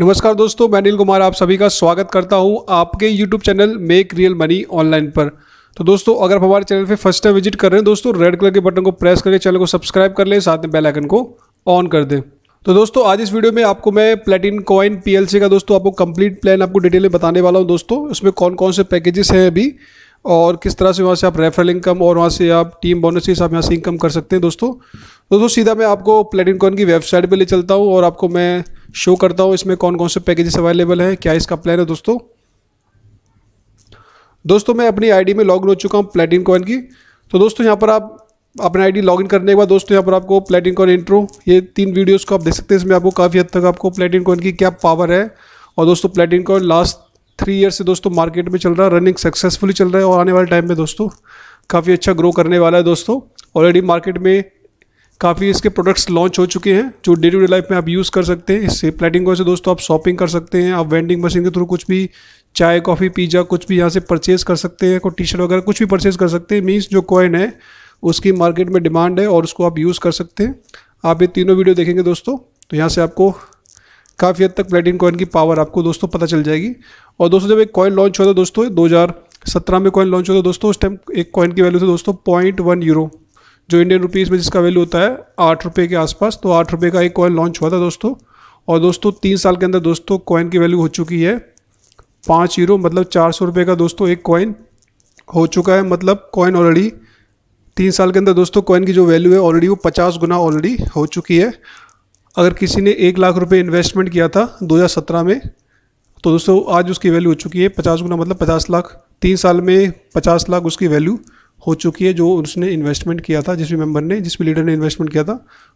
नमस्कार दोस्तों मैं अनिल कुमार आप सभी का स्वागत करता हूं आपके YouTube channel make real money online पर तो दोस्तों अगर आप हमारे चैनल पे फर्स्ट टाइम विजिट कर रहे हैं दोस्तों रेड कलर के बटन को प्रेस करके चैनल को सब्सक्राइब कर लें साथ में बेल आइकन को ऑन कर दें तो दोस्तों आज इस वीडियो में आपको मैं प्लेटिन कॉइन पी का दोस्तों आपको कंप्लीट प्लान आपको डिटेल में बताने वाला हूँ दोस्तों उसमें कौन कौन से पैकेजेस हैं अभी और किस तरह से वहाँ से आप रेफरल इनकम और वहाँ से आप टीम बोनस हिसाब से यहाँ से इनकम कर सकते हैं दोस्तों तो दोस्तों सीधा मैं आपको प्लेटिन कॉइन की वेबसाइट पर ले चलता हूँ और आपको मैं शो करता हूँ इसमें कौन कौन से पैकेजेस अवेलेबल हैं क्या इसका प्लान है दोस्तों दोस्तों मैं अपनी आईडी में लॉगिन हो चुका हूँ प्लेटिन कॉइन की तो दोस्तों यहाँ पर आप अपना आईडी इन करने के बाद दोस्तों यहाँ पर आपको प्लेटिन कॉइन इंट्रो ये तीन वीडियोज़ को आप देख सकते हैं इसमें आपको काफ़ी हद तक आपको प्लेटिन कॉइन की क्या पावर है और दोस्तों Platin coin last three year से दोस्तों मार्केट में चल रहा है रनिंग सक्सेसफुली चल रहा है और आने वाले टाइम में दोस्तों काफ़ी अच्छा ग्रो करने वाला है दोस्तों ऑलरेडी मार्केट में काफ़ी इसके प्रोडक्ट्स लॉन्च हो चुके हैं जो डे टू डे लाइफ में आप यूज़ कर सकते हैं इससे प्लेटिंगो से दोस्तों आप शॉपिंग कर सकते हैं आप वेंडिंग मशीन के थ्रू कुछ भी चाय कॉफ़ी पिज़्ज़ा कुछ भी यहाँ से परचेज़ कर सकते हैं कोई टी शर्ट वगैरह कुछ भी परचेज़ कर सकते हैं मीन्स जो कॉइन है उसकी मार्केट में डिमांड है और उसको आप यूज़ कर सकते हैं आप ये तीनों वीडियो देखेंगे दोस्तों तो यहाँ से आपको काफ़ी हद तक प्लेटिन कॉइन की पावर आपको दोस्तों पता चल जाएगी और दोस्तों जब एक कॉइन लॉन्च हुआ था दोस्तों दो में कॉइन लॉन्च हुआ था दोस्तों उस टाइम एक कॉइन की वैल्यू थी दोस्तों पॉइंट वन यूरो जो इंडियन रुपीज़ में जिसका वैल्यू होता है आठ रुपये के आसपास तो आठ रुपये का एक कॉइन लॉन्च हुआ था दोस्तों और दोस्तों तीन साल के अंदर दोस्तों कॉइन की वैल्यू हो चुकी है पाँच यूरो मतलब चार सौ रुपये का दोस्तों एक कॉइन हो चुका है मतलब कॉइन ऑलरेडी तीन साल के अंदर दोस्तों कॉइन की जो वैल्यू है ऑलरेडी वो पचास गुना ऑलरेडी हो चुकी है अगर किसी ने एक लाख रुपये इन्वेस्टमेंट किया था सत्रह में तो दोस्तों आज उसकी वैल्यू हो चुकी है पचास गुना मतलब पचास लाख तीन साल में पचास लाख उसकी वैल्यू हो चुकी है जो उसने इन्वेस्टमेंट किया था जिस भी मेंबर ने जिस भी लीडर ने इन्वेस्टमेंट किया था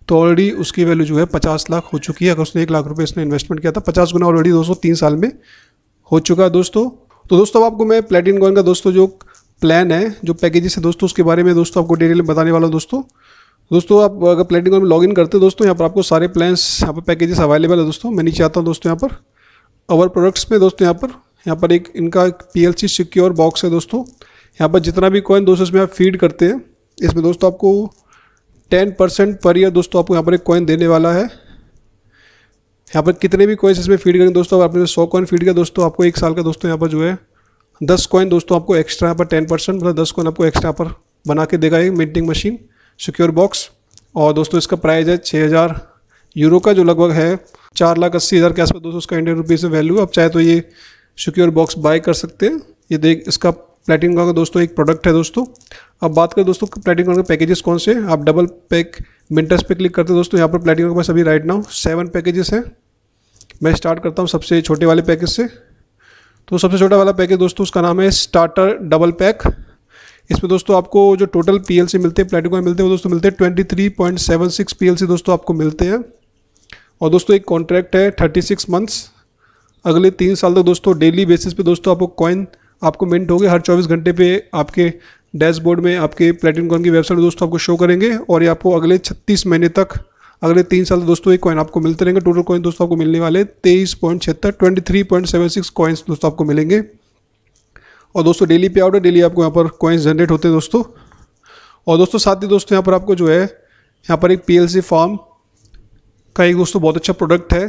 तो ऑलरेडी उसकी वैल्यू जो है पचास लाख हो चुकी है अगर उसने एक लाख रुपये इसने इन्वेस्टमेंट किया था पचास गुना ऑलरेडी दोस्तों तीन साल में हो चुका है दोस्तों तो दोस्तों अब आपको मैं प्लेटिन कॉइन का दोस्तों जो प्लान है जो पैकेजेस है दोस्तों उसके बारे में दोस्तों आपको डिटेल में बताने वाला हूँ दोस्तों दोस्तों आप अगर प्लेटिन कॉइन में इन करते हो दोस्तों यहाँ पर आपको सारे प्लान्स यहाँ पर पैकेजेस अवेलेबल है दोस्तों मैं नीचे आता हूँ दोस्तों यहाँ पर अवर प्रोडक्ट्स में दोस्तों यहाँ पर यहाँ पर एक इनका एक पी एल सिक्योर बॉक्स है दोस्तों यहाँ पर जितना भी कॉइन दोस्तों इसमें आप फीड करते हैं इसमें दोस्तों आपको टेन परसेंट पर ईयर दोस्तों आपको यहाँ पर एक कॉइन देने वाला है यहाँ पर कितने भी कॉइन्स इसमें फीड करेंगे दोस्तों आपने सौ कॉइन फीड किया दोस्तों आपको एक साल का दोस्तों यहाँ पर जो है दस कॉइन दोस्तों आपको एक्स्ट्रा यहाँ पर टेन परसेंट मतलब दस कॉइन आपको एक्स्ट्रा यहाँ पर बना के देगा ये मिंटिंग मशीन सिक्योर बॉक्स और दोस्तों इसका प्राइस है छः हज़ार यूरो का जो लगभग है चार लाख अस्सी हज़ार के आसपास दोस्तों उसका इंडियन रुपीज़ में वैल्यू आप चाहे तो ये सिक्योर बॉक्स बाय कर सकते हैं ये देख इसका प्लेटिन का दोस्तों एक प्रोडक्ट है दोस्तों अब बात करें दोस्तों प्लेटिन का पैकेजेस कौन से आप डबल पैक मिनटस पे क्लिक करते हैं दोस्तों यहाँ पर प्लेटिन के पास अभी राइट नाउ सेवन पैकेजेस हैं मैं स्टार्ट करता हूँ सबसे छोटे वाले पैकेज से तो सबसे छोटा वाला पैकेज दोस्तों उसका नाम है स्टार्टर डबल पैक इसमें दोस्तों आपको जो टोटल पी सी मिलते हैं प्लेटिन मिलते हैं वो दोस्तों मिलते हैं twenty three point seven six P दोस्तों आपको मिलते हैं और दोस्तों एक कॉन्ट्रैक्ट है थर्टी सिक्स मंथ्स अगले तीन साल तक दोस्तों डेली बेसिस पे दोस्तों आपको कॉइन आपको मिनट गए हर चौबीस घंटे पे आपके डैशबोर्ड में आपके प्लेटिन कॉइन की वेबसाइट दोस्तों आपको शो करेंगे और ये आपको अगले छत्तीस महीने तक अगले तीन साल दोस्तों एक कॉइन आपको मिलते रहेंगे टोटल कॉइन दोस्तों आपको मिलने वाले तेईस पॉइंट छिहत्तर twenty three point seven six coins दोस्तों आपको मिलेंगे और दोस्तों डेली पे आउट है डेली आपको यहाँ पर कॉइन्स जनरेट होते हैं दोस्तों और दोस्तों साथ ही दोस्तों यहाँ पर आपको जो है यहाँ पर एक पी फॉर्म का एक दोस्तों बहुत अच्छा प्रोडक्ट है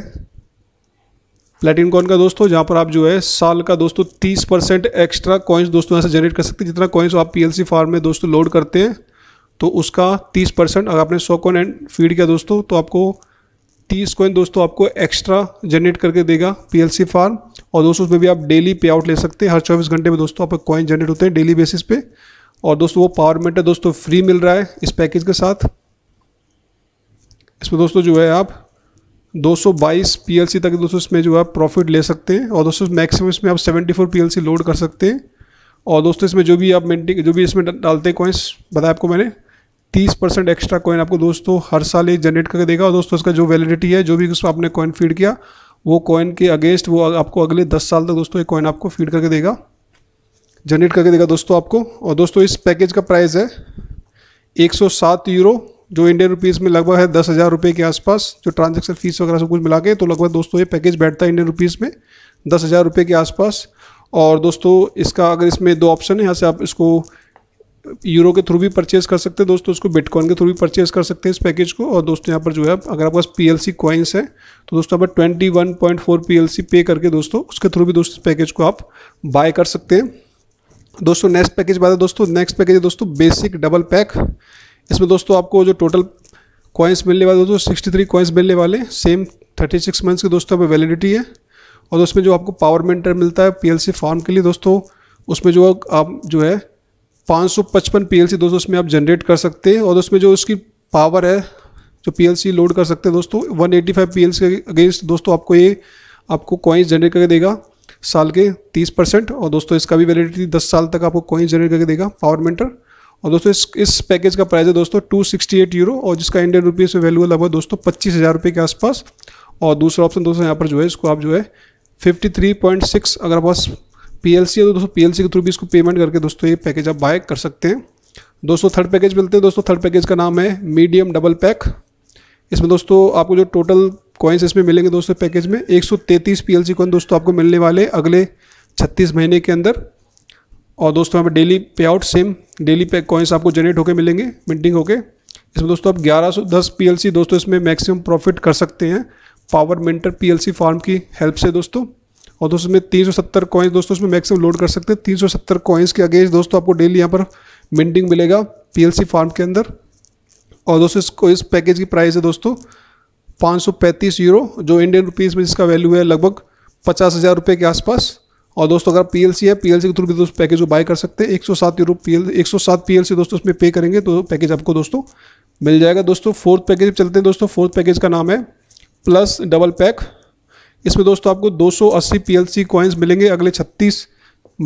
प्लेटिन कॉइन का दोस्तों जहाँ पर आप जो है साल का दोस्तों तीस परसेंट एक्स्ट्रा कॉइन्स दोस्तों यहाँ से जनरेट कर सकते हैं जितना कॉइन्स आप पी फार्म में दोस्तों लोड करते हैं तो उसका तीस परसेंट अगर आपने सौ कॉइन एंड फीड किया दोस्तों तो आपको तीस कॉइन दोस्तों आपको एक्स्ट्रा जनरेट करके देगा पी फार्म और दोस्तों उसमें भी आप डेली पे आउट ले सकते हैं हर चौबीस घंटे में दोस्तों आपको कॉइन जनरेट होते हैं डेली बेसिस पे और दोस्तों वो पावर मेटर दोस्तों फ्री मिल रहा है इस पैकेज के साथ इसमें दोस्तों जो है आप 222 पीएलसी तक दोस्तों इसमें जो है प्रॉफिट ले सकते हैं और दोस्तों मैक्सिमम इसमें आप 74 पीएलसी लोड कर सकते हैं और दोस्तों इसमें जो भी आप मेंटिंग जो भी इसमें डालते हैं कॉइन्स बताया आपको मैंने 30 परसेंट एक्स्ट्रा कॉइन आपको दोस्तों हर साल ये जनरेट करके देगा और दोस्तों इसका जो वैलिडिटी है जो भी उसमें आपने कॉइन फीड किया वो कॉइन के अगेंस्ट वो आपको अगले दस साल तक दोस्तों एक कॉइन आपको फीड करके देगा जनरेट करके देगा दोस्तों आपको और दोस्तों इस पैकेज का प्राइस है एक यूरो जो इंडियन रुपीज़ में लगभग है दस हज़ार रुपये के आसपास जो ट्रांजेक्शन फीस वगैरह सब कुछ मिला के तो लगभग दोस्तों ये पैकेज बैठता है इंडियन रुपीज़ में दस हज़ार रुपये के आसपास और दोस्तों इसका अगर इसमें दो ऑप्शन है यहाँ से आप इसको यूरो के थ्रू भी परचेज कर सकते हैं दोस्तों इसको बिटकॉइन के थ्रू भी परचेज कर सकते हैं इस पैकेज को और दोस्तों यहाँ पर जो है अगर आपके पास पी एल सी कॉइन्स है तो दोस्तों यहाँ पर twenty one point four P L C पे करके दोस्तों उसके थ्रू भी दोस्तों इस पैकेज को आप बाय कर सकते हैं दोस्तों नेक्स्ट पैकेज बात है दोस्तों नेक्स्ट पैकेज है दोस्तों बेसिक डबल पैक इसमें दोस्तों आपको जो टोटल कॉइन्स मिलने वाले दोस्तों सिक्सटी थ्री कॉइन्स मिलने वाले सेम थर्टी सिक्स मंथ्स के दोस्तों पे वैलिडिटी है और उसमें जो आपको पावर मेंटर मिलता है पीएलसी फॉर्म के लिए दोस्तों उसमें जो आप जो है पाँच सौ पचपन पी दोस्तों उसमें आप जनरेट कर सकते हैं और उसमें जो उसकी पावर है जो पी लोड कर सकते हैं दोस्तों वन एट्टी फाइव पी के अगेंस्ट दोस्तों आपको ये आपको कॉइन्स जनरेट करके देगा साल के तीस परसेंट और दोस्तों इसका भी वैलिडिटी दस साल तक आपको कॉइन्स जनरेट करके देगा पावर मेंटर और दोस्तों इस इस पैकेज का प्राइस है दोस्तों टू सिक्सटी एट यूरो और जिसका इंडियन रुपीज़ में वैल्यू लगभग दोस्तों पच्चीस हज़ार रुपये के आसपास और दूसरा ऑप्शन दोस्तों यहाँ पर जो है इसको आप जो है फिफ्टी थ्री पॉइंट सिक्स अगर पास पी एल सी है तो दोस्तों पी एल सी के थ्रू भी इसको पेमेंट करके दोस्तों ये पैकेज आप बाय कर सकते हैं दोस्तों थर्ड पैकेज मिलते हैं दोस्तों थर्ड पैकेज का नाम है मीडियम डबल पैक इसमें दोस्तों आपको जो टोटल कॉइन्स इसमें मिलेंगे दोस्तों पैकेज में एल सी कॉइन दोस्तों आपको मिलने वाले अगले छत्तीस महीने के अंदर और दोस्तों यहाँ पर daily pay out same daily pay coins आपको जनरेट होकर मिलेंगे मिंटिंग होकर इसमें दोस्तों आप 1110 पीएलसी दोस्तों इसमें मैक्सिमम प्रॉफिट कर सकते हैं पावर मिंटर पीएलसी फार्म की हेल्प से दोस्तों और दोस्तों इसमें 370 सौ दोस्तों इसमें मैक्सिमम लोड कर सकते हैं 370 कॉइंस के अगेंस्ट दोस्तों आपको डेली यहाँ पर मिंटिंग मिलेगा पी फार्म के अंदर और दोस्तों इसको इस पैकेज की प्राइस है दोस्तों पाँच यूरो जो इंडियन रुपीज़ में इसका वैल्यू है लगभग पचास हज़ार रुपये के आसपास और दोस्तों अगर पी है पी के थ्रू भी दोस्तों पैकेज को बाय कर सकते हैं एक सौ सात यूरो पी एल एक सौ सात पी दोस्तों उसमें पे करेंगे तो पैकेज आपको दोस्तों मिल जाएगा दोस्तों फोर्थ पैकेज चलते हैं दोस्तों फोर्थ पैकेज का नाम है प्लस डबल पैक इसमें दोस्तों आपको 280 सी कॉइन्स मिलेंगे अगले 36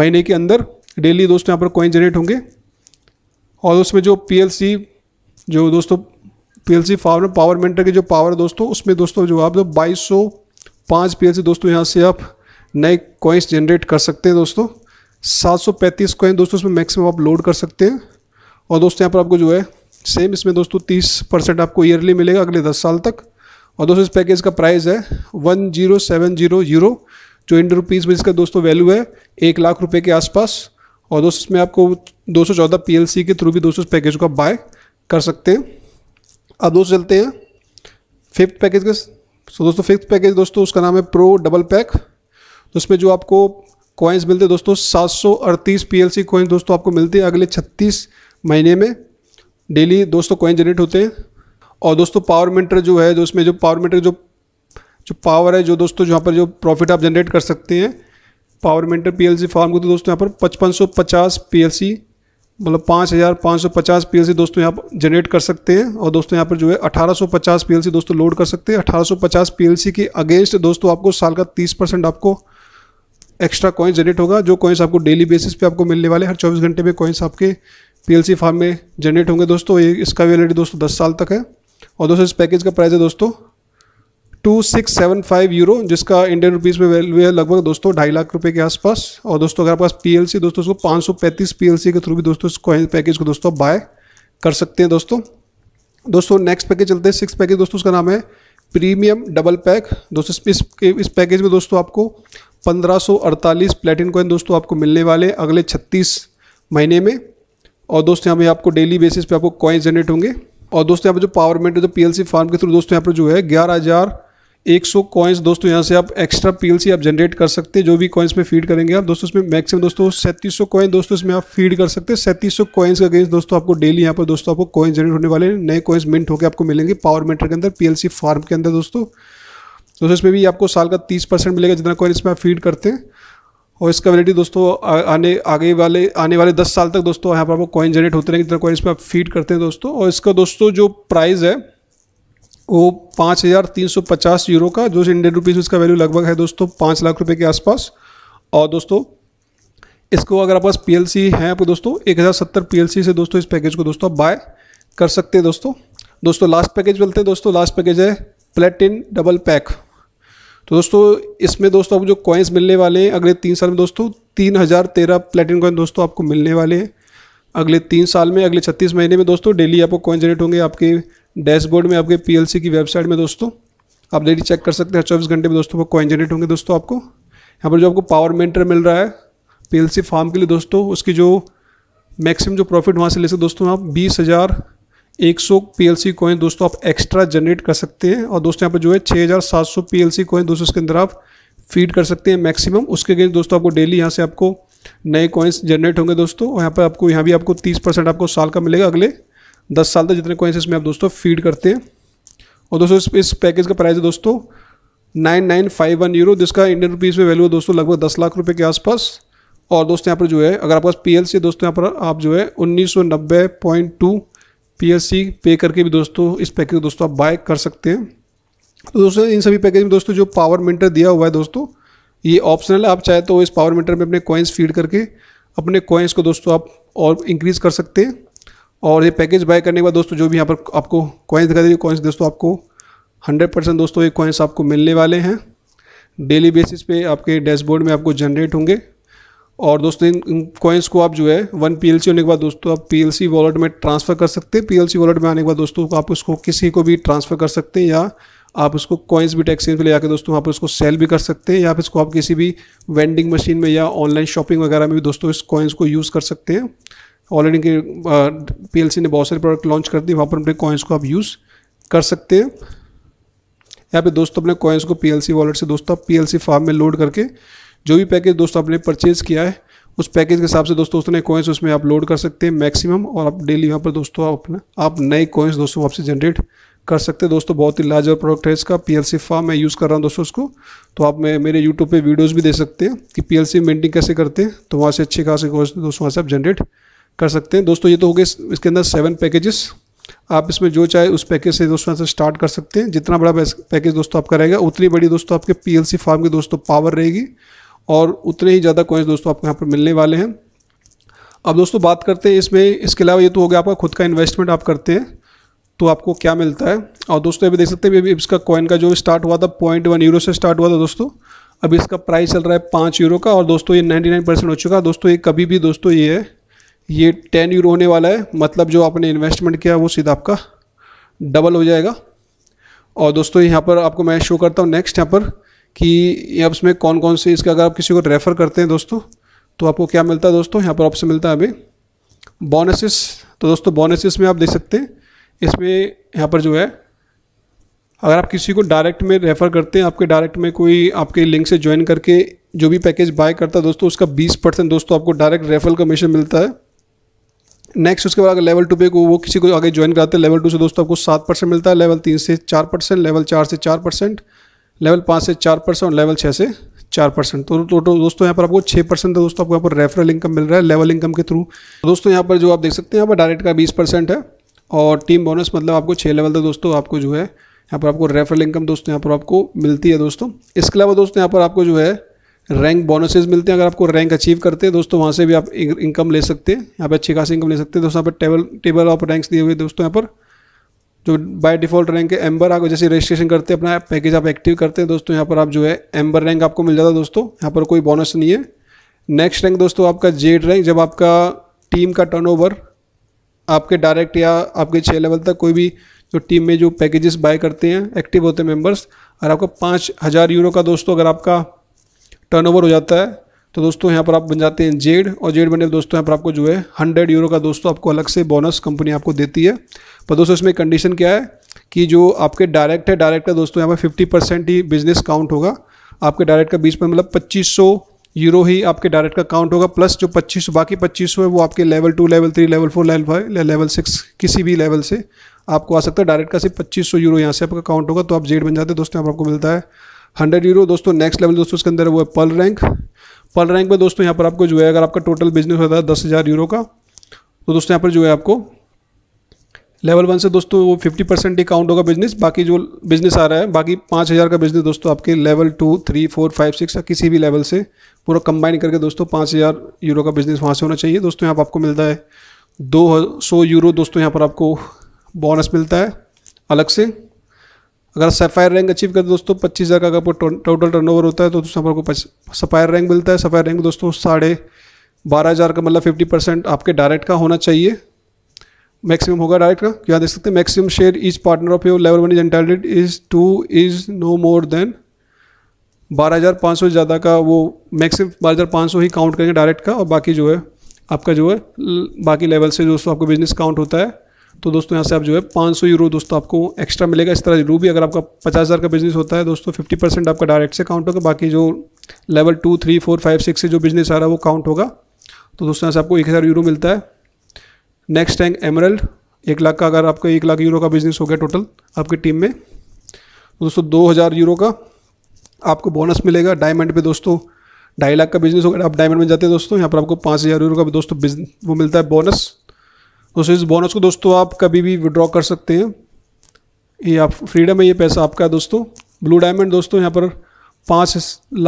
महीने के अंदर डेली दोस्तों यहाँ पर कॉइन जनरेट होंगे और उसमें जो सी जो दोस्तों पीएलसी फार्म पावर मेंटर के जो पावर दोस्तों उसमें दोस्तों जो आप बाईस सौ पाँच पी दोस्तों यहाँ से आप नए कॉइन्स जनरेट कर सकते हैं दोस्तों 735 कॉइन दोस्तों इसमें मैक्सिमम आप लोड कर सकते हैं और दोस्तों यहाँ पर आपको जो है सेम इसमें दोस्तों 30 परसेंट आपको ईयरली मिलेगा अगले 10 साल तक और दोस्तों इस पैकेज का प्राइस है one zero seven zero zero जो इंडियन रुपीज़ में इसका दोस्तों वैल्यू है एक लाख रुपये के आसपास और दोस्तों इसमें आपको दो सौ चौदह पी एल सी के थ्रू भी दोस्तों इस पैकेज को आप बाय कर सकते हैं अब दोस्तों चलते हैं फिफ्थ पैकेज के सो दोस्तों फिफ्थ पैकेज दोस्तों उसका नाम है प्रो डबल पैक तो उसमें जो आपको कॉइन्स मिलते हैं दोस्तों सात सौ अड़तीस पी एल सी दोस्तों आपको मिलते हैं अगले छत्तीस महीने में डेली दोस्तों कॉइन जनरेट होते हैं और दोस्तों पावर मीटर जो है जो उसमें जो पावर मीटर जो जो पावर है जो दोस्तों जहाँ पर जो प्रॉफिट आप जनरेट कर सकते हैं power meter P L C farm को तो दोस्तों यहाँ पर पचपन सौ पचास पी एल सी मतलब पाँच हज़ार पाँच सौ पचास पी एल सी दोस्तों यहाँ पर जनरेट कर सकते हैं और दोस्तों यहाँ पर जो है अठारह सौ पचास पी एल सी दोस्तों लोड कर सकते हैं अठारह सौ पचास पी एल सी के अगेंस्ट दोस्तों आपको साल का तीस परसेंट आपको एक्स्ट्रा कॉइन जनरेट होगा जो कॉइन्स आपको डेली बेसिस पे आपको मिलने वाले हर 24 घंटे पे कॉइन्स आपके पी फार्म में जनरेट होंगे दोस्तों ये इसका वैलिडिटी दोस्तों 10 साल तक है और दोस्तों इस पैकेज का प्राइस है दोस्तों two six seven five euro जिसका इंडियन रुपीज़ में वैल्यू है लगभग दोस्तों ढाई लाख रुपये के आसपास और दोस्तों अगर आपके पास पी दोस्तों उसको पाँच सौ पैंतीस पी के थ्रू भी दोस्तों इस कॉइन पैकेज को दोस्तों बाय कर सकते हैं दोस्तों दोस्तों नेक्स्ट पैकेज चलते हैं सिक्स पैकेज दोस्तों उसका नाम है प्रीमियम डबल पैक दोस्तों इस पैकेज में दोस्तों आपको 1548 प्लेटिन कॉइन दोस्तों आपको मिलने वाले अगले 36 महीने में और दोस्तों यहाँ पे आपको डेली बेसिस पे आपको कॉइन जनरेट होंगे और दोस्तों यहाँ पे जो पावर मेट जो पीएलसी फार्म के थ्रू दोस्तों यहाँ पर जो है ग्यारह हज़ार एक सौ कॉइन्स दोस्तों यहाँ से आप एक्स्ट्रा पीएलसी आप जनरेट कर सकते हैं जो भी कॉइन्स में फीड करेंगे आप दोस्तों इसमें मैक्सिमम दोस्तों सैंतीस सौ कॉइन दोस्तों इसमें आप फीड कर सकते हैं सैंतीस सौ कॉइन्स का अगेंस्ट दोस्तों आपको डेली यहाँ पर दोस्तों आपको कॉइन जनरेट होने वाले नए कॉइन्स मिंट होकर आपको मिलेंगे पावर मेटर के अंदर पी फार्म के अंदर दोस्तों दोस्तों इसमें भी आपको साल का तीस परसेंट मिलेगा जितना कॉइन इसमें आप फीड करते हैं और इसका वैलिडिटी दोस्तों आने आगे वाले आने वाले दस साल तक दोस्तों यहाँ पर आपको कॉइन जनरेट होते रहेंगे जितना कॉइन इसमें आप फीड करते हैं दोस्तों और इसका दोस्तों जो प्राइस है वो पाँच हज़ार तीन सौ पचास यूरो का जो इंडियन रुपीज़ इसका वैल्यू लगभग है दोस्तों पाँच लाख रुपये के आसपास और दोस्तों इसको अगर आप पास पी है आपको तो दोस्तों एक हज़ार सत्तर पी से दोस्तों इस पैकेज को दोस्तों बाय कर सकते हैं दोस्तों दोस्तों लास्ट पैकेज बोलते हैं दोस्तों लास्ट पैकेज है प्लेटिन डबल पैक तो दोस्तों इसमें दोस्तों आपको जो कॉइन्स मिलने वाले हैं अगले तीन साल में दोस्तों तीन हज़ार तेरह प्लेटिन कॉइन दोस्तों आपको मिलने वाले हैं अगले तीन साल में अगले छत्तीस महीने में दोस्तों डेली आपको कॉइन जनरेट होंगे आपके डैशबोर्ड में आपके पी की वेबसाइट में दोस्तों आप डेली चेक कर सकते हैं चौबीस घंटे में दोस्तों कॉइन जनरेट होंगे दोस्तों आपको यहाँ पर जो आपको पावर मेंटर मिल रहा है पी फार्म के लिए दोस्तों उसकी जो मैक्सिमम जो प्रॉफिट वहाँ से ले सकते दोस्तों आप बीस हज़ार एक सौ पी एल सी कोइन दोस्तों आप एक्स्ट्रा जनरेट कर सकते हैं और दोस्तों यहाँ पर जो है छः हज़ार सात सौ पी एल सी कोइन दोस्तों इसके अंदर आप फीड कर सकते हैं मैक्सिमम उसके अगेंस्ट दोस्तों आपको डेली यहाँ से आपको नए कॉइन्स जनरेट होंगे दोस्तों और यहाँ पर आपको यहाँ भी आपको तीस परसेंट आपको साल का मिलेगा अगले दस साल तक जितने कॉइन्स इसमें आप दोस्तों फीड करते हैं और दोस्तों इस, इस पैकेज का प्राइस है दोस्तों nine nine five one euro जिसका इंडियन रुपीज़ में वैल्यू है दोस्तों लगभग दस लाख रुपये के आसपास और दोस्तों यहाँ पर जो है अगर आपके पास पी एल सी दोस्तों यहाँ पर आप जो है उन्नीस सौ नब्बे पॉइंट टू पी पे करके भी दोस्तों इस पैकेज को दोस्तों आप बाय कर सकते हैं तो दोस्तों इन सभी पैकेज में दोस्तों जो पावर मीटर दिया हुआ है दोस्तों ये ऑप्शनल है आप चाहे तो इस पावर मीटर में अपने कॉइन्स फीड करके अपने कॉइन्स को दोस्तों आप और इंक्रीज़ कर सकते हैं और ये पैकेज बाय करने के बाद दोस्तों जो भी यहाँ पर आपको कॉइन्स दिखा दे रही कॉइन्स दोस्तों आपको हंड्रेड परसेंट दोस्तों ये कॉइन्स आपको मिलने वाले हैं डेली बेसिस पे आपके डैशबोर्ड में आपको जनरेट होंगे और दोस्तों इन कॉइन्स को आप जो है वन पी होने के बाद दोस्तों आप पी वॉलेट में ट्रांसफ़र कर सकते हैं पी वॉलेट में आने के बाद दोस्तों आप उसको किसी को भी ट्रांसफ़र कर सकते हैं या आप उसको कॉइन्स भी एक्सचेंज पर ले आकर दोस्तों वहाँ पर उसको सेल भी कर सकते हैं या आप इसको आप किसी भी वेंडिंग मशीन में या ऑनलाइन शॉपिंग वगैरह में भी दोस्तों इस कॉइन्स को यूज़ कर सकते हैं ऑलरेडी के पी ने बहुत सारे प्रोडक्ट लॉन्च कर दिए वहाँ पर अपने कॉइन्स को आप यूज़ कर सकते हैं या फिर दोस्तों अपने कॉइन्स को पी वॉलेट से दोस्तों आप पी फार्म में लोड करके जो भी पैकेज दोस्तों आपने परचेज़ किया है उस पैकेज के हिसाब से दोस्तों उतने कोइंस उसमें आप लोड कर सकते हैं मैक्सिमम और आप डेली यहाँ पर दोस्तों आप अपना आप नए कोइंस दोस्तों वापसी जनरेट कर सकते हैं दोस्तों बहुत ही लाजवाब प्रोडक्ट है इसका पी फार्म मैं यूज़ कर रहा हूँ दोस्तों उसको तो आप मैं मेरे यूट्यूब पे वीडियोस भी दे सकते हैं कि पी एल मेंटेन कैसे करते हैं तो वहाँ से अच्छे खासे कोइंस दोस्तों वहाँ से आप जनरेट कर सकते हैं दोस्तों ये तो हो गए इसके अंदर सेवन पैकेजेस आप इसमें जो चाहे उस पैकेज से दोस्तों से स्टार्ट कर सकते हैं जितना बड़ा पैकेज दोस्तों आपका रहेगा उतनी बड़ी दोस्तों आपके पी फार्म की दोस्तों पावर रहेगी और उतने ही ज़्यादा कॉइन्स दोस्तों आपको यहाँ पर मिलने वाले हैं अब दोस्तों बात करते हैं इसमें इसके अलावा ये तो हो गया आपका खुद का इन्वेस्टमेंट आप करते हैं तो आपको क्या मिलता है और दोस्तों अभी देख सकते हैं अभी इसका कॉइन का जो स्टार्ट हुआ था पॉइंट वन यूरो से स्टार्ट हुआ था दोस्तों अभी इसका प्राइस चल रहा है पाँच यूरो का और दोस्तों ये नाइन्टी नाइन परसेंट हो चुका है दोस्तों ये कभी भी दोस्तों ये है ये टेन यूरो होने वाला है मतलब जो आपने इन्वेस्टमेंट किया वो सीधा आपका डबल हो जाएगा और दोस्तों यहाँ पर आपको मैं शो करता हूँ नेक्स्ट यहाँ पर कि अब इसमें कौन कौन से इसका अगर आप किसी को रेफ़र करते हैं दोस्तों तो आपको क्या मिलता है दोस्तों यहाँ पर आपसे मिलता है अभी बोनसिस तो दोस्तों बोनसिस में आप देख सकते हैं इसमें यहाँ पर जो है अगर आप किसी को डायरेक्ट में रेफ़र करते हैं आपके डायरेक्ट में कोई आपके लिंक से ज्वाइन करके जो भी पैकेज बाय करता है दोस्तों उसका 20 परसेंट दोस्तों आपको डायरेक्ट रेफरल कमीशन मिलता है नेक्स्ट उसके बाद अगर लेवल टू पे को वो किसी को आगे ज्वाइन कराते हैं लेवल टू से दोस्तों आपको सात परसेंट मिलता है लेवल तीन से चार परसेंट लेवल चार से चार परसेंट लेवल पाँच से चार परसेंट और लेवल छः से चार परसेंट तो टोटल तो दोस्तों यहाँ पर आपको छः परसेंट तो दोस्तों आपको यहाँ पर रेफरल इनकम मिल रहा है लेवल इनकम के थ्रू दोस्तों यहाँ पर जो आप देख सकते हैं यहाँ पर डायरेक्ट का बीस परसेंट है और टीम बोनस मतलब आपको छः लेवल था दोस्तों आपको जो है यहाँ पर आपको रेफरल इनकम दोस्तों यहाँ पर आपको मिलती है दोस्तों इसके अलावा दोस्तों यहाँ पर आपको जो है रैंक बोनसेज मिलते हैं अगर आपको रैंक अचीव करते हैं दोस्तों वहाँ से भी आप इनकम ले सकते हैं यहाँ पर अच्छी खासी इनकम ले सकते हैं दोस्तों यहाँ पर टेबल टेबल ऑफ रैंक्स दिए हुए दोस्तों यहाँ पर जो बाय डिफॉल्ट रैंक है एम्बर आप जैसे रजिस्ट्रेशन करते हैं अपना पैकेज आप एक्टिव करते हैं दोस्तों यहाँ पर आप जो है एम्बर रैंक आपको मिल जाता है दोस्तों यहाँ पर कोई बोनस नहीं है नेक्स्ट रैंक दोस्तों आपका जेड रैंक जब आपका टीम का टर्नओवर आपके डायरेक्ट या आपके छः लेवल तक कोई भी जो टीम में जो पैकेजेस बाय करते हैं एक्टिव होते हैं मेम्बर्स और आपका पाँच हज़ार यूरो का दोस्तों अगर आपका टर्नओवर हो जाता है तो दोस्तों यहाँ पर आप बन जाते हैं जेड और जेड बने दोस्तों यहाँ पर आपको जो है हंड्रेड यूरो का दोस्तों आपको अलग से बोनस कंपनी आपको देती है पर दोस्तों इसमें कंडीशन क्या है कि जो आपके डायरेक्ट है डायरेक्ट का दोस्तों यहाँ पर फिफ्टी परसेंट ही बिजनेस काउंट होगा आपके डायरेक्ट का बीच में मतलब पच्चीस सौ यूरो ही आपके डायरेक्ट का काउंट होगा प्लस जो 25 बाकी 2500 है वो आपके level two level three level four level five level six किसी भी लेवल से आपको आ सकता है डायरेक्ट का सिर्फ 2500 यूरो यहाँ से आपका काउंट होगा तो आप जेड बन जाते हैं दोस्तों यहाँ पर आपको मिलता है हंड्रेड यूरो दोस्तों नेक्स्ट लेवल दोस्तों इसके अंदर वो है पल रैंक पर रैंक में दोस्तों यहाँ पर आपको जो है अगर आपका टोटल बिजनेस होता है दस हज़ार यूरो का तो दोस्तों यहाँ पर जो है आपको लेवल वन से दोस्तों वो फिफ्टी परसेंट डिकाउंट होगा बिजनेस बाकी जो बिजनेस आ रहा है बाकी पाँच हज़ार का बिजनेस दोस्तों आपके level two three four five six या किसी भी लेवल से पूरा कंबाइन करके दोस्तों पाँच हज़ार यूरो का बिजनेस वहाँ से होना चाहिए दोस्तों यहाँ पर आपको मिलता है दो सौ यूरो दोस्तों यहाँ पर आपको बोनस मिलता है अलग से अगर सफ़ायर रैंक अचीव करते दोस्तों पच्चीस हज़ार का अगर टोटल टर्न होता है तो दोस्तों आपको सफ़ायर रैंक मिलता है सफ़ायर रैंक दोस्तों साढ़े बारह हज़ार का मतलब फिफ्टी परसेंट आपके डायरेक्ट का होना चाहिए मैक्सिमम होगा डायरेक्ट का क्या देख सकते हैं maximum share is partner of your level one is entitled is two is no more than बारह हज़ार पाँच सौ ज़्यादा का वो मैक्सिमम बारह हज़ार पाँच सौ ही काउंट करेंगे डायरेक्ट का और बाकी जो है आपका जो है बाकी लेवल से दोस्तों आपको बिजनेस काउंट होता है तो दोस्तों यहाँ से आप जो है 500 यूरो दोस्तों आपको एक्स्ट्रा मिलेगा इस तरह रू भी अगर आपका पचास हज़ार का बिजनेस होता है दोस्तों 50 परसेंट आपका डायरेक्ट से काउंट होगा बाकी जो level two three four five six से जो बिजनेस आ रहा है वो काउंट होगा तो दोस्तों यहाँ से आपको एक हज़ार यूरो मिलता है नेक्स्ट है एमरल्ड एक लाख का अगर आपका एक लाख यूरो का बिजनेस हो गया टोटल आपकी टीम में तो दोस्तों दो हज़ार यूरो का आपको बोनस मिलेगा डायमंड पे दोस्तों ढाई लाख का बिजनेस होगा आप डायमंड में जाते हैं दोस्तों यहाँ पर आपको पाँच हज़ार यूरो का दोस्तों वो मिलता है बोनस उस इस बोनस को दोस्तों आप कभी भी विड्रॉ कर सकते हैं ये आप फ्रीडम है ये पैसा आपका है दोस्तों ब्लू डायमंड दोस्तों यहाँ पर पाँच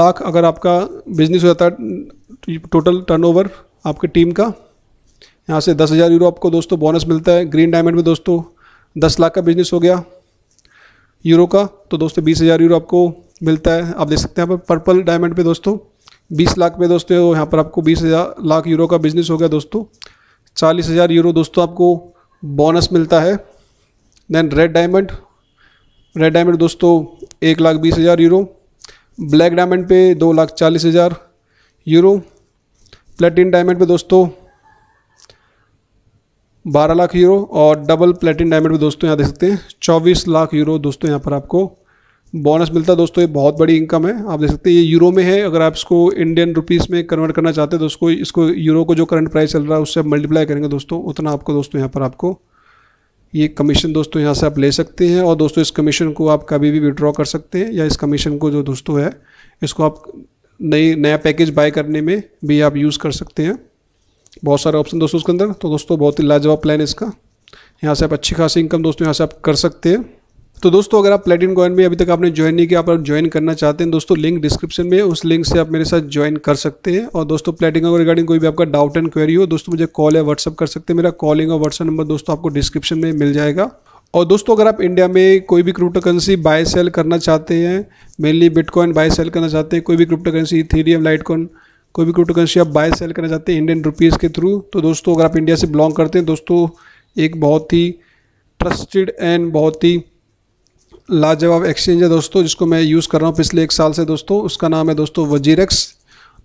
लाख अगर आपका बिजनेस हो जाता है टोटल टर्नओवर आपकी टीम का यहाँ से दस हज़ार यूरो आपको दोस्तों बोनस मिलता है ग्रीन डायमंड में दोस्तों दस लाख का बिजनेस हो गया यूरो का तो दोस्तों बीस हज़ार यूरो आपको मिलता है आप देख सकते हैं यहाँ पर पर्पल डायमंड पे दोस्तों बीस लाख पे दोस्तों यहाँ पर आपको बीस हज़ार लाख यूरो का बिजनेस हो गया दोस्तों चालीस हज़ार यूरो दोस्तों आपको बोनस मिलता है then red diamond red diamond दोस्तों एक लाख बीस हज़ार यूरो ब्लैक डायमंड पे दो लाख चालीस हज़ार यूरो प्लेटिन डायमंड पे दोस्तों बारह लाख यूरो और डबल प्लेटिन डायमंड पे दोस्तों यहाँ देख सकते हैं चौबीस लाख यूरो दोस्तों यहाँ पर आपको बोनस मिलता है दोस्तों ये बहुत बड़ी इनकम है आप देख सकते हैं ये यूरो में है अगर आप इसको इंडियन रुपीस में कन्वर्ट करना चाहते हैं तो उसको इसको यूरो को जो करंट प्राइस चल रहा है उससे मल्टीप्लाई करेंगे दोस्तों उतना आपको दोस्तों यहाँ पर आपको ये कमीशन दोस्तों यहाँ से आप ले सकते हैं और दोस्तों इस कमीशन को आप कभी भी विड्रॉ कर सकते हैं या इस कमीशन को जो दोस्तों है इसको आप नई नया पैकेज बाय करने में भी आप यूज़ कर सकते हैं बहुत सारे ऑप्शन दोस्तों उसके अंदर तो दोस्तों बहुत ही लाजवाब प्लान है इसका यहाँ से आप अच्छी खासी इनकम दोस्तों यहाँ से आप कर सकते हैं तो दोस्तों अगर आप प्लेटिन कॉइन में अभी तक आपने ज्वाइन नहीं किया आप ज्वाइन करना चाहते हैं दोस्तों लिंक डिस्क्रिप्शन में उस लिंक से आप मेरे साथ ज्वाइन कर सकते हैं और दोस्तों प्लेटिन रिगार्डिंग कोई भी आपका डाउट एंड क्वेरी हो दोस्तों मुझे कॉल या व्हाट्सअप कर सकते हैं मेरा कॉलिंग और व्हाट्सअप नंबर दोस्तों आपको डिस्क्रिप्शन में मिल जाएगा और दोस्तों अगर आप इंडिया में कोई भी क्रिप्टो करेंसी बाय सेल करना चाहते हैं मेनली बिटकॉइन बाय सेल करना चाहते हैं कोई भी क्रिप्टो करेंसी लाइटकॉन कोई भी क्रिप्टो करेंसी आप बाय सेल करना चाहते हैं इंडियन रुपीज़ के थ्रू तो दोस्तों अगर आप इंडिया से बिलोंग करते हैं दोस्तों एक बहुत ही ट्रस्टेड एंड बहुत ही लाजवाब एक्सचेंज है दोस्तों जिसको मैं यूज़ कर रहा हूँ पिछले एक साल से दोस्तों उसका नाम है दोस्तों वजीरेक्स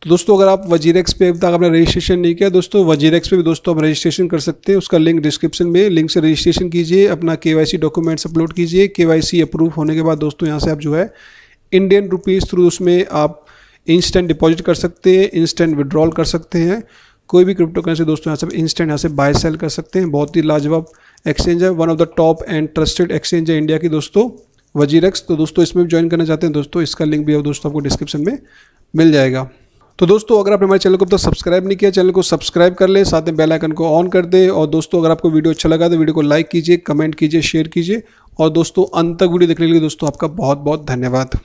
तो दोस्तों अगर आप वजीरेक्स पे अभी तक आपने रजिस्ट्रेशन नहीं किया दोस्तों वजीरेक्स पे भी दोस्तों आप रजिस्ट्रेशन कर सकते हैं उसका लिंक डिस्क्रिप्शन में लिंक से रजिस्ट्रेशन कीजिए अपना के डॉक्यूमेंट्स अपलोड कीजिए के अप्रूव होने के बाद दोस्तों यहाँ से आप जो है इंडियन रुपीज़ थ्रू उसमें आप इंस्टेंट डिपॉजिट कर सकते हैं इंस्टेंट विड्रॉल कर सकते हैं कोई भी क्रिप्टो करेंसी दोस्तों यहाँ से इंस्टेंट यहाँ से बाय सेल कर सकते हैं बहुत ही लाजवाब एक्सचेंज है one of the top and trusted exchange है इंडिया की दोस्तों वजीरक्स तो दोस्तों इसमें भी ज्वाइन करना चाहते हैं दोस्तों इसका लिंक भी दोस्तों आपको डिस्क्रिप्शन में मिल जाएगा तो दोस्तों अगर आपने हमारे चैनल को अब तक सब्सक्राइब नहीं किया चैनल को सब्सक्राइब कर ले साथ में बेल आइकन को ऑन कर दे और दोस्तों अगर आपको वीडियो अच्छा लगा तो वीडियो को लाइक कीजिए कमेंट कीजिए शेयर कीजिए और दोस्तों अंत तक वीडियो देखने के लिए दोस्तों आपका बहुत बहुत धन्यवाद